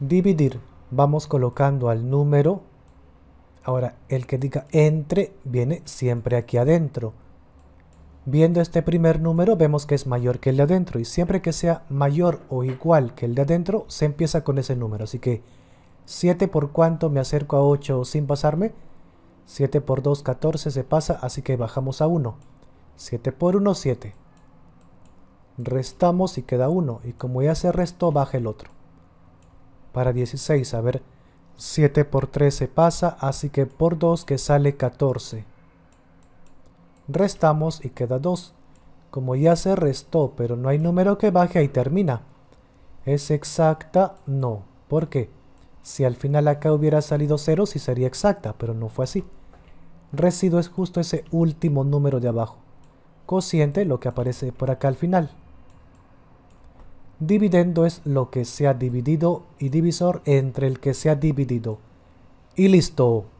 dividir, vamos colocando al número. Ahora, el que diga entre viene siempre aquí adentro. Viendo este primer número vemos que es mayor que el de adentro y siempre que sea mayor o igual que el de adentro se empieza con ese número. Así que 7 por cuánto me acerco a 8 sin pasarme. 7 por 2, 14 se pasa, así que bajamos a 1. 7 por 1, 7. Restamos y queda 1 y como ya se restó baja el otro para 16, a ver, 7 por 13 pasa, así que por 2 que sale 14. Restamos y queda 2. Como ya se restó, pero no hay número que baje, y termina. ¿Es exacta? No. ¿Por qué? Si al final acá hubiera salido 0, sí sería exacta, pero no fue así. Residuo es justo ese último número de abajo. Cociente, lo que aparece por acá al final. Dividendo es lo que se ha dividido y divisor entre el que se ha dividido. Y listo.